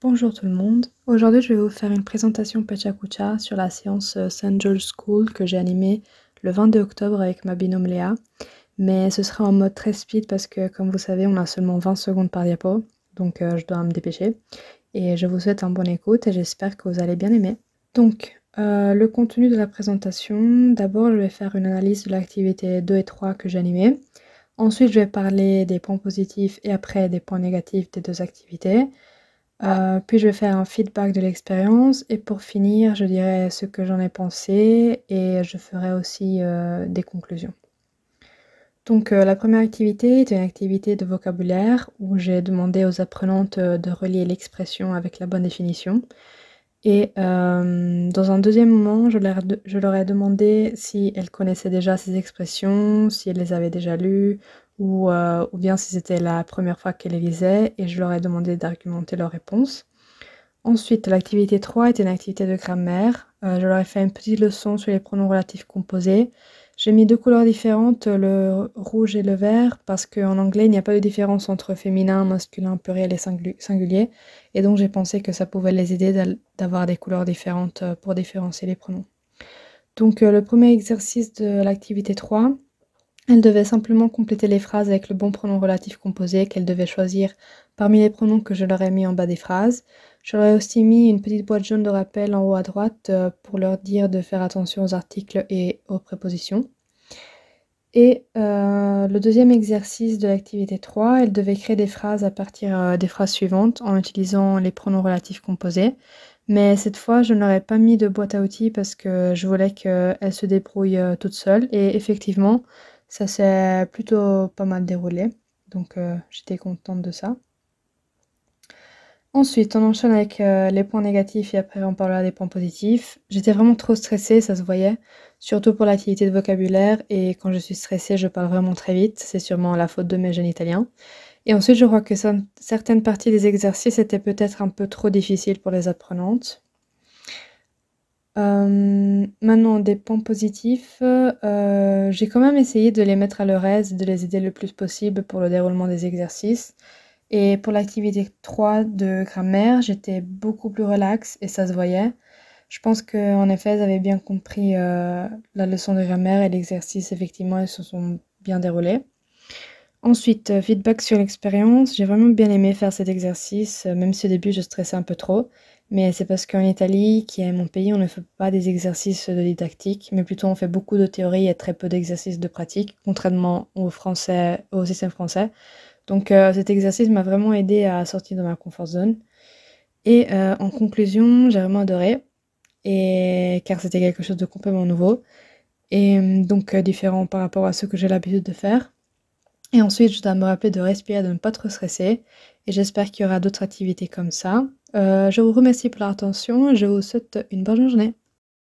Bonjour tout le monde. Aujourd'hui, je vais vous faire une présentation Kucha sur la séance euh, St. George School que j'ai animée le 22 octobre avec ma binôme Léa. Mais ce sera en mode très speed parce que, comme vous savez, on a seulement 20 secondes par diapo, donc euh, je dois me dépêcher. Et je vous souhaite un bon écoute et j'espère que vous allez bien aimer. Donc, euh, le contenu de la présentation, d'abord je vais faire une analyse de l'activité 2 et 3 que j'ai animée. Ensuite, je vais parler des points positifs et après des points négatifs des deux activités. Euh, puis je vais faire un feedback de l'expérience et pour finir, je dirai ce que j'en ai pensé et je ferai aussi euh, des conclusions. Donc euh, la première activité est une activité de vocabulaire où j'ai demandé aux apprenantes de relier l'expression avec la bonne définition. Et dans un deuxième moment, je je leur ai demandé si elles connaissaient déjà ces expressions, si elles les avaient déjà lues euh, ou, bien si c'était la première fois qu'elle les lisait et je leur ai demandé d'argumenter leur réponse. Ensuite, l'activité 3 était une activité de grammaire. Euh, je leur ai fait une petite leçon sur les pronoms relatifs composés. J'ai mis deux couleurs différentes, le rouge et le vert, parce qu'en anglais, il n'y a pas de différence entre féminin, masculin, pluriel et singulier. Et donc, j'ai pensé que ça pouvait les aider d'avoir des couleurs différentes euh, pour différencier les pronoms. Donc, le premier exercice de l'activité 3, elle devait simplement compléter les phrases avec le bon pronom relatif composé qu'elle devait choisir parmi les pronoms que je leur ai mis en bas des phrases. Je leur ai aussi mis une petite boîte jaune de rappel en haut à droite euh, pour leur dire de faire attention aux articles et aux prépositions. Et euh, le deuxième exercice de l'activité 3, elle devait créer des phrases à partir euh, des phrases suivantes en utilisant les pronoms relatifs composés. Mais cette fois, je n'aurais pas mis de boîte à outils parce que je voulais qu'elle se débrouille toute seule. Et effectivement, ça s'est plutôt pas mal déroulé, donc euh, j'étais contente de ça. Ensuite, on enchaîne avec euh, les points négatifs et après on parlera des points positifs. J'étais vraiment trop stressée, ça se voyait, surtout pour l'activité de vocabulaire et quand je suis stressée, je parle vraiment très vite, c'est sûrement la faute de mes jeunes italiens. Et ensuite, je crois que certaines parties des exercices étaient peut-être un peu trop difficiles pour les apprenantes. Euh, maintenant, des points positifs, euh, j'ai quand même essayé de les mettre à leur aise, de les aider le plus possible pour le déroulement des exercices. Et pour l'activité 3 de grammaire, j'étais beaucoup plus relaxe et ça se voyait. Je pense qu'en effet, elles avaient bien compris euh, la leçon de grammaire et l'exercice, effectivement, elles se sont bien déroulées. Ensuite, feedback sur l'expérience. J'ai vraiment bien aimé faire cet exercice, même si au début je stressais un peu trop. Mais c'est parce qu'en Italie, qui est mon pays, on ne fait pas des exercices de didactique, mais plutôt on fait beaucoup de théorie et très peu d'exercices de pratique, contrairement au français, au système français. Donc euh, cet exercice m'a vraiment aidé à sortir de ma comfort zone. Et euh, en conclusion, j'ai vraiment adoré, et... car c'était quelque chose de complètement nouveau, et hum, donc euh, différent par rapport à ce que j'ai l'habitude de faire. Et ensuite, je dois me rappeler de respirer, de ne pas trop stresser, et j'espère qu'il y aura d'autres activités comme ça. Euh, je vous remercie pour l'attention. Je vous souhaite une bonne journée.